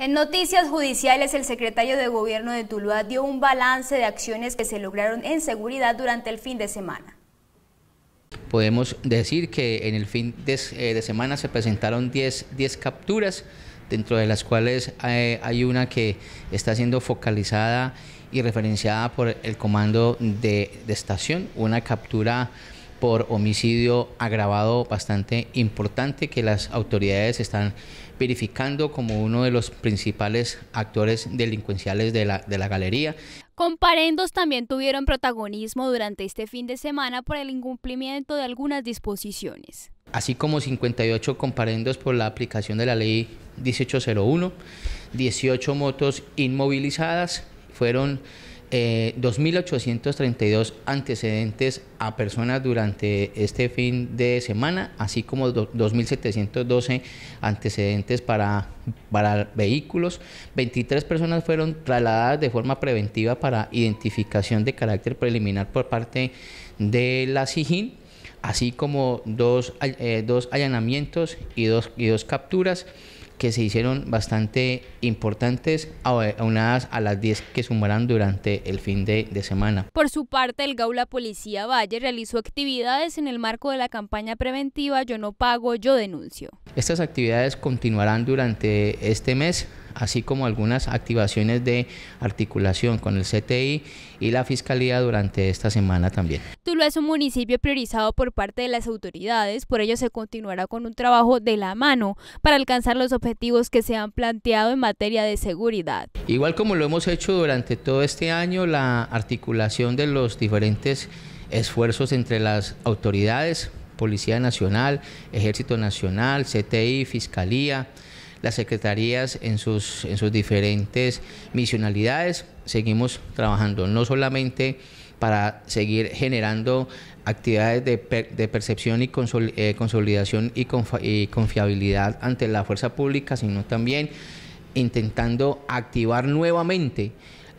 En noticias judiciales, el secretario de Gobierno de Tuluá dio un balance de acciones que se lograron en seguridad durante el fin de semana. Podemos decir que en el fin de, eh, semana se presentaron 10, capturas, dentro de las cuales eh, hay, una que está siendo focalizada y referenciada por el comando de, de estación, una captura por homicidio agravado bastante importante que las autoridades están verificando como uno de los principales actores delincuenciales de la, galería. Comparendos también tuvieron protagonismo durante este fin de semana por el incumplimiento de algunas disposiciones. Así como 58 comparendos por la aplicación de la ley 1801, 18 motos inmovilizadas fueron eh, 2.832 antecedentes a personas durante este fin de semana, así como 2.712 antecedentes para, para vehículos. 23 personas fueron trasladadas de forma preventiva para identificación de carácter preliminar por parte de la SIGIN así como dos, eh, dos allanamientos y dos, y dos capturas que se hicieron bastante importantes, aunadas a las 10 que sumarán durante el fin de, semana. Por su parte, el Gaula Policía Valle realizó actividades en el marco de la campaña preventiva Yo no pago, yo denuncio. Estas actividades continuarán durante este mes, así como algunas activaciones de articulación con el CTI y la Fiscalía durante esta semana también. Tuluá es un municipio priorizado por parte de las autoridades, por ello se continuará con un trabajo de la mano para alcanzar los objetivos que se han planteado en materia de seguridad. Igual como lo hemos hecho durante todo este año, la articulación de los diferentes esfuerzos entre las autoridades, Policía Nacional, Ejército Nacional, CTI, Fiscalía, las secretarías en sus, en sus diferentes misionalidades. Seguimos trabajando no solamente para seguir generando actividades de, percepción y eh, consolidación y confiabilidad ante la fuerza pública, sino también intentando activar nuevamente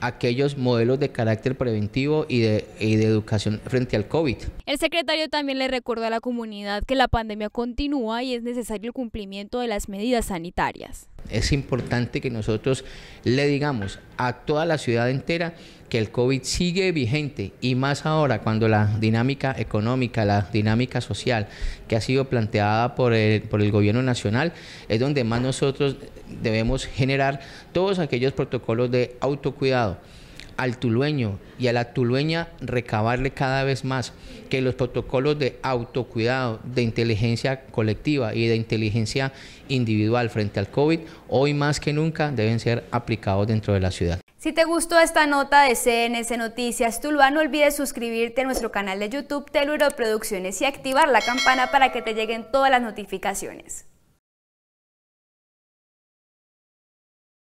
aquellos modelos de carácter preventivo y de, educación frente al COVID. El secretario también le recordó a la comunidad que la pandemia continúa y es necesario el cumplimiento de las medidas sanitarias. Es importante que nosotros le digamos a toda la ciudad entera que el COVID sigue vigente y más ahora cuando la dinámica económica, la dinámica social que ha sido planteada por el, por el gobierno nacional es donde más nosotros debemos generar todos aquellos protocolos de autocuidado al tulueño y a la tulueña recabarle cada vez más que los protocolos de autocuidado, de inteligencia colectiva y de inteligencia individual frente al COVID, hoy más que nunca deben ser aplicados dentro de la ciudad. Si te gustó esta nota de CNS Noticias Tuluá, no olvides suscribirte a nuestro canal de YouTube Teluro Producciones y activar la campana para que te lleguen todas las notificaciones.